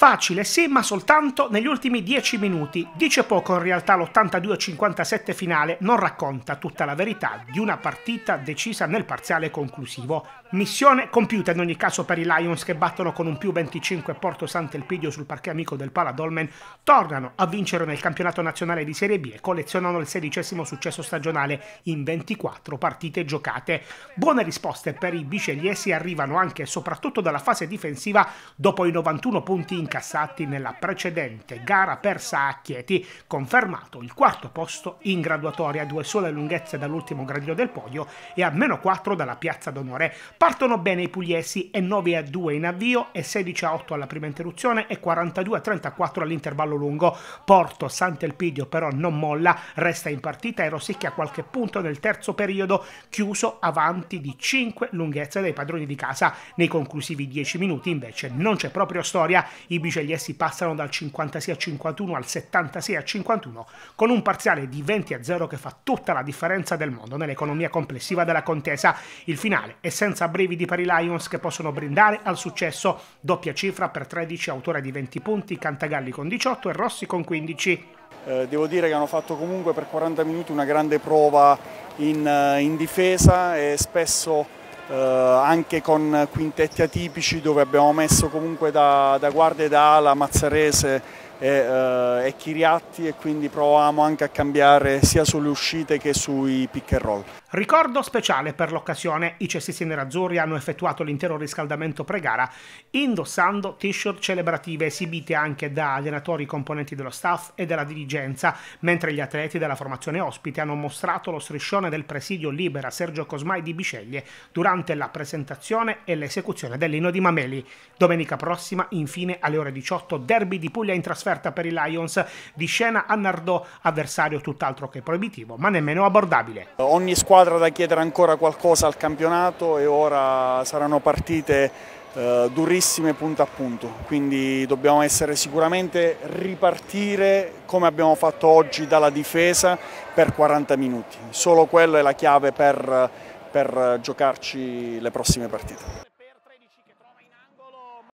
Facile, sì, ma soltanto negli ultimi 10 minuti. Dice poco in realtà l'82-57 finale, non racconta tutta la verità di una partita decisa nel parziale conclusivo. Missione compiuta in ogni caso per i Lions che battono con un più 25 Porto Sant'Elpidio sul parquet amico del Paladolmen, tornano a vincere nel campionato nazionale di Serie B e collezionano il sedicesimo successo stagionale in 24 partite giocate. Buone risposte per i bicelliesi arrivano anche e soprattutto dalla fase difensiva dopo i 91 punti in incassati nella precedente gara persa a Chieti, confermato il quarto posto in graduatoria, due sole lunghezze dall'ultimo gradino del podio e a meno 4 dalla piazza d'onore. Partono bene i pugliesi e 9 a 2 in avvio e 16 a 8 alla prima interruzione e 42 a 34 all'intervallo lungo. Porto Sant'Elpidio però non molla, resta in partita e rosicchia qualche punto nel terzo periodo, chiuso avanti di 5 lunghezze dai padroni di casa. Nei conclusivi 10 minuti invece non c'è proprio storia, i gli essi passano dal 56 a 51 al 76 a 51 con un parziale di 20 a 0 che fa tutta la differenza del mondo nell'economia complessiva della contesa. Il finale è senza brividi per i Lions che possono brindare al successo, doppia cifra per 13, autore di 20 punti, Cantagalli con 18 e Rossi con 15. Eh, devo dire che hanno fatto comunque per 40 minuti una grande prova in, eh, in difesa e spesso eh, anche con quintetti atipici dove abbiamo messo comunque da, da guardia e da ala Mazzarese e, eh, e Chiriatti e quindi provavamo anche a cambiare sia sulle uscite che sui pick and roll. Ricordo speciale per l'occasione, i cestisti nerazzurri hanno effettuato l'intero riscaldamento pre-gara indossando t-shirt celebrative esibite anche da allenatori componenti dello staff e della dirigenza, mentre gli atleti della formazione ospite hanno mostrato lo striscione del presidio libera Sergio Cosmai di Biceglie durante la presentazione e l'esecuzione dell'ino di Mameli. Domenica prossima, infine, alle ore 18, derby di Puglia in trasferta per i Lions, di scena a Nardò, avversario tutt'altro che proibitivo, ma nemmeno abbordabile. Ogni squadra squadra da chiedere ancora qualcosa al campionato e ora saranno partite eh, durissime punto a punto, quindi dobbiamo essere sicuramente ripartire come abbiamo fatto oggi dalla difesa per 40 minuti, solo quella è la chiave per, per giocarci le prossime partite.